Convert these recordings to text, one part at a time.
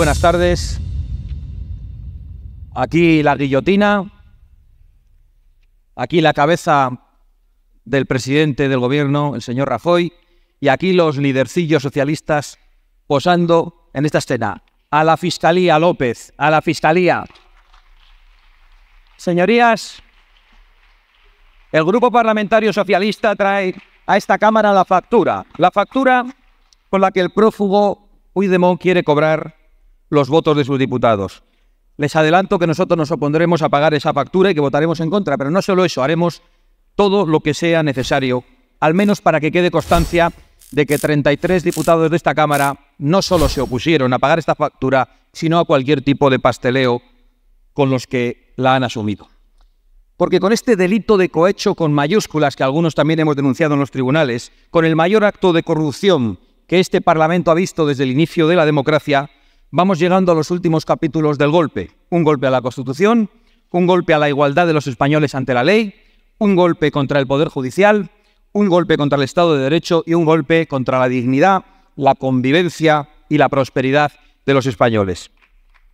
buenas tardes. Aquí la guillotina, aquí la cabeza del presidente del gobierno, el señor Rajoy, y aquí los lidercillos socialistas posando en esta escena. A la Fiscalía, López, a la Fiscalía. Señorías, el Grupo Parlamentario Socialista trae a esta Cámara la factura, la factura con la que el prófugo Puigdemont quiere cobrar los votos de sus diputados. Les adelanto que nosotros nos opondremos a pagar esa factura y que votaremos en contra, pero no solo eso, haremos todo lo que sea necesario, al menos para que quede constancia de que 33 diputados de esta Cámara no solo se opusieron a pagar esta factura, sino a cualquier tipo de pasteleo con los que la han asumido. Porque con este delito de cohecho con mayúsculas que algunos también hemos denunciado en los tribunales, con el mayor acto de corrupción que este Parlamento ha visto desde el inicio de la democracia, vamos llegando a los últimos capítulos del golpe. Un golpe a la Constitución, un golpe a la igualdad de los españoles ante la ley, un golpe contra el Poder Judicial, un golpe contra el Estado de Derecho y un golpe contra la dignidad, la convivencia y la prosperidad de los españoles.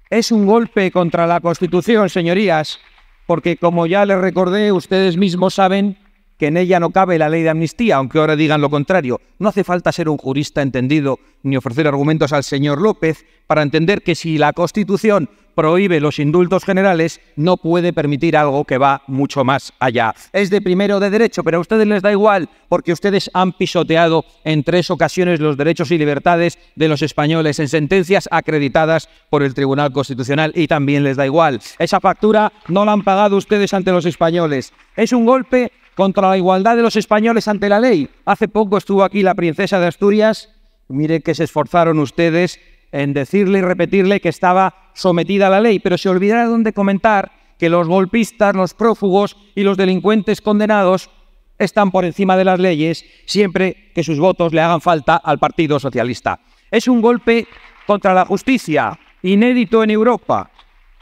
Es un golpe contra la Constitución, señorías, porque como ya les recordé, ustedes mismos saben que en ella no cabe la ley de amnistía, aunque ahora digan lo contrario. No hace falta ser un jurista entendido ni ofrecer argumentos al señor López para entender que si la Constitución prohíbe los indultos generales, no puede permitir algo que va mucho más allá. Es de primero de derecho, pero a ustedes les da igual porque ustedes han pisoteado en tres ocasiones los derechos y libertades de los españoles en sentencias acreditadas por el Tribunal Constitucional y también les da igual. Esa factura no la han pagado ustedes ante los españoles. Es un golpe contra la igualdad de los españoles ante la ley. Hace poco estuvo aquí la princesa de Asturias. Mire que se esforzaron ustedes en decirle y repetirle que estaba sometida a la ley, pero se olvidaron de comentar que los golpistas, los prófugos y los delincuentes condenados están por encima de las leyes siempre que sus votos le hagan falta al Partido Socialista. Es un golpe contra la justicia, inédito en Europa,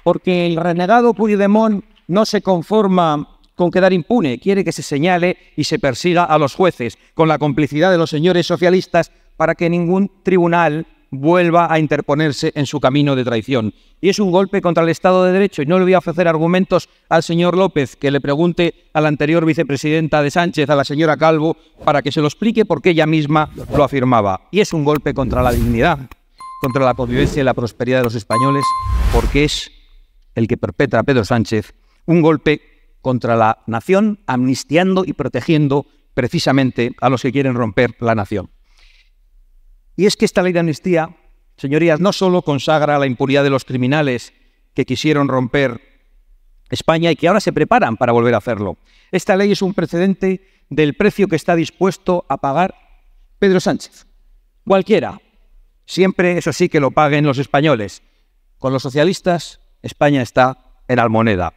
porque el renegado Puigdemont no se conforma con quedar impune, quiere que se señale y se persiga a los jueces, con la complicidad de los señores socialistas, para que ningún tribunal vuelva a interponerse en su camino de traición. Y es un golpe contra el Estado de Derecho. Y no le voy a ofrecer argumentos al señor López, que le pregunte a la anterior vicepresidenta de Sánchez, a la señora Calvo, para que se lo explique porque ella misma lo afirmaba. Y es un golpe contra la dignidad, contra la convivencia y la prosperidad de los españoles, porque es el que perpetra Pedro Sánchez, un golpe contra la nación, amnistiando y protegiendo precisamente a los que quieren romper la nación. Y es que esta ley de amnistía, señorías, no solo consagra la impunidad de los criminales que quisieron romper España y que ahora se preparan para volver a hacerlo. Esta ley es un precedente del precio que está dispuesto a pagar Pedro Sánchez. Cualquiera. Siempre, eso sí, que lo paguen los españoles. Con los socialistas, España está en almoneda.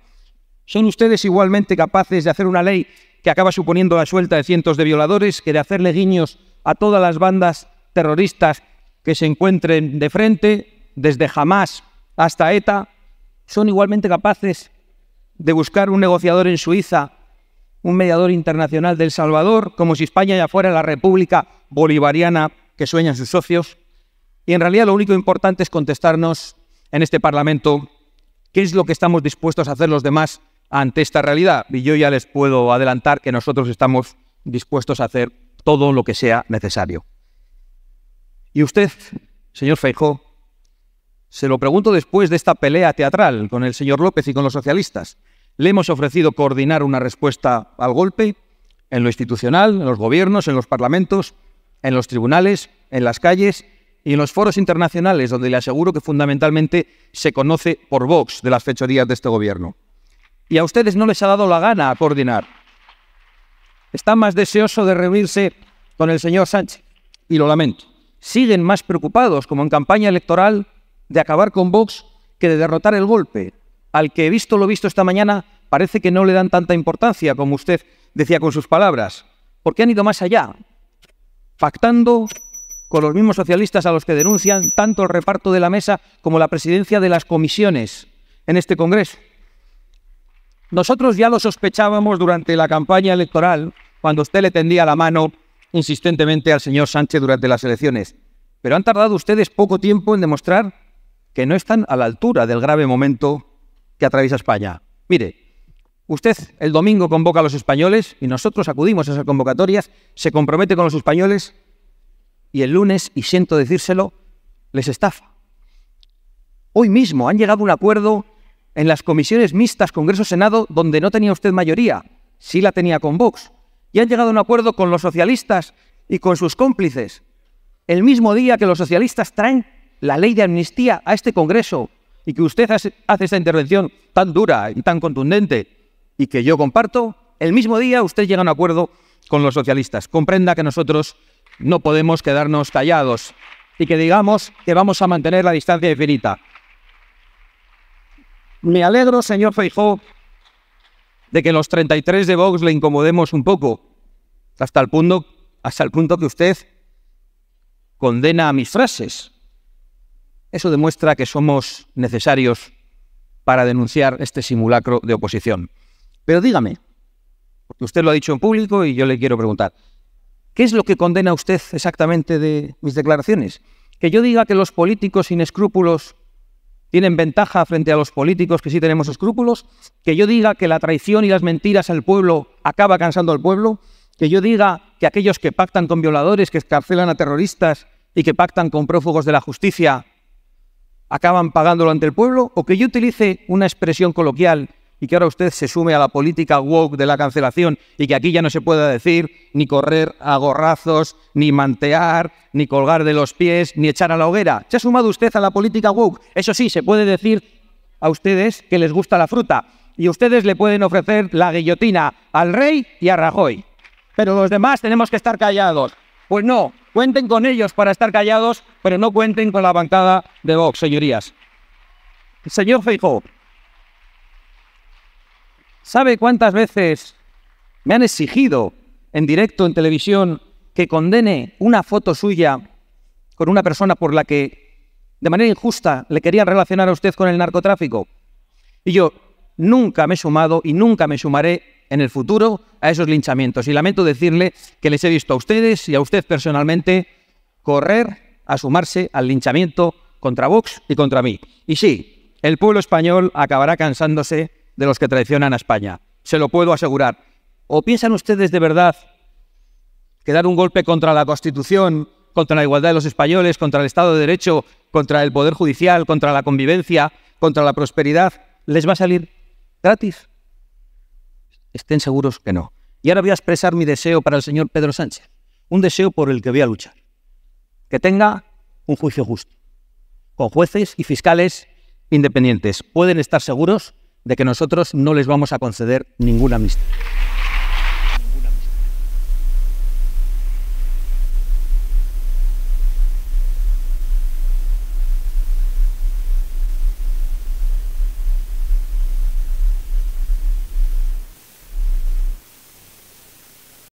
¿Son ustedes igualmente capaces de hacer una ley que acaba suponiendo la suelta de cientos de violadores, que de hacerle guiños a todas las bandas terroristas que se encuentren de frente, desde Hamas hasta ETA? ¿Son igualmente capaces de buscar un negociador en Suiza, un mediador internacional del Salvador, como si España ya fuera la república bolivariana que sueñan sus socios? Y en realidad lo único importante es contestarnos en este Parlamento qué es lo que estamos dispuestos a hacer los demás ante esta realidad. Y yo ya les puedo adelantar que nosotros estamos dispuestos a hacer todo lo que sea necesario. Y usted, señor Feijó, se lo pregunto después de esta pelea teatral con el señor López y con los socialistas. Le hemos ofrecido coordinar una respuesta al golpe en lo institucional, en los gobiernos, en los parlamentos, en los tribunales, en las calles y en los foros internacionales, donde le aseguro que fundamentalmente se conoce por Vox de las fechorías de este gobierno y a ustedes no les ha dado la gana a coordinar. Están más deseosos de reunirse con el señor Sánchez, y lo lamento. Siguen más preocupados, como en campaña electoral, de acabar con Vox que de derrotar el golpe, al que, visto lo visto esta mañana, parece que no le dan tanta importancia, como usted decía con sus palabras, porque han ido más allá, pactando con los mismos socialistas a los que denuncian tanto el reparto de la mesa como la presidencia de las comisiones en este Congreso. Nosotros ya lo sospechábamos durante la campaña electoral, cuando usted le tendía la mano insistentemente al señor Sánchez durante las elecciones. Pero han tardado ustedes poco tiempo en demostrar que no están a la altura del grave momento que atraviesa España. Mire, usted el domingo convoca a los españoles y nosotros acudimos a esas convocatorias, se compromete con los españoles y el lunes, y siento decírselo, les estafa. Hoy mismo han llegado a un acuerdo en las comisiones mixtas Congreso-Senado, donde no tenía usted mayoría, sí la tenía con Vox, y han llegado a un acuerdo con los socialistas y con sus cómplices. El mismo día que los socialistas traen la ley de amnistía a este Congreso y que usted hace esta intervención tan dura y tan contundente y que yo comparto, el mismo día usted llega a un acuerdo con los socialistas. Comprenda que nosotros no podemos quedarnos callados y que digamos que vamos a mantener la distancia infinita. Me alegro, señor Feijó, de que los 33 de Vox le incomodemos un poco, hasta el punto, hasta el punto que usted condena a mis frases. Eso demuestra que somos necesarios para denunciar este simulacro de oposición. Pero dígame, porque usted lo ha dicho en público y yo le quiero preguntar, ¿qué es lo que condena usted exactamente de mis declaraciones? Que yo diga que los políticos sin escrúpulos tienen ventaja frente a los políticos que sí tenemos escrúpulos, que yo diga que la traición y las mentiras al pueblo acaba cansando al pueblo, que yo diga que aquellos que pactan con violadores, que escarcelan a terroristas y que pactan con prófugos de la justicia acaban pagándolo ante el pueblo, o que yo utilice una expresión coloquial y que ahora usted se sume a la política woke de la cancelación y que aquí ya no se pueda decir ni correr a gorrazos, ni mantear, ni colgar de los pies, ni echar a la hoguera. Se ha sumado usted a la política woke. Eso sí, se puede decir a ustedes que les gusta la fruta y ustedes le pueden ofrecer la guillotina al rey y a Rajoy. Pero los demás tenemos que estar callados. Pues no, cuenten con ellos para estar callados, pero no cuenten con la bancada de Vox, señorías. Señor Feijóo, ¿Sabe cuántas veces me han exigido en directo, en televisión, que condene una foto suya con una persona por la que de manera injusta le querían relacionar a usted con el narcotráfico? Y yo nunca me he sumado y nunca me sumaré en el futuro a esos linchamientos. Y lamento decirle que les he visto a ustedes y a usted personalmente correr a sumarse al linchamiento contra Vox y contra mí. Y sí, el pueblo español acabará cansándose de los que traicionan a España. Se lo puedo asegurar. ¿O piensan ustedes de verdad que dar un golpe contra la Constitución, contra la igualdad de los españoles, contra el Estado de Derecho, contra el Poder Judicial, contra la convivencia, contra la prosperidad, les va a salir gratis? Estén seguros que no. Y ahora voy a expresar mi deseo para el señor Pedro Sánchez, un deseo por el que voy a luchar. Que tenga un juicio justo, con jueces y fiscales independientes. Pueden estar seguros de que nosotros no les vamos a conceder ninguna amistad.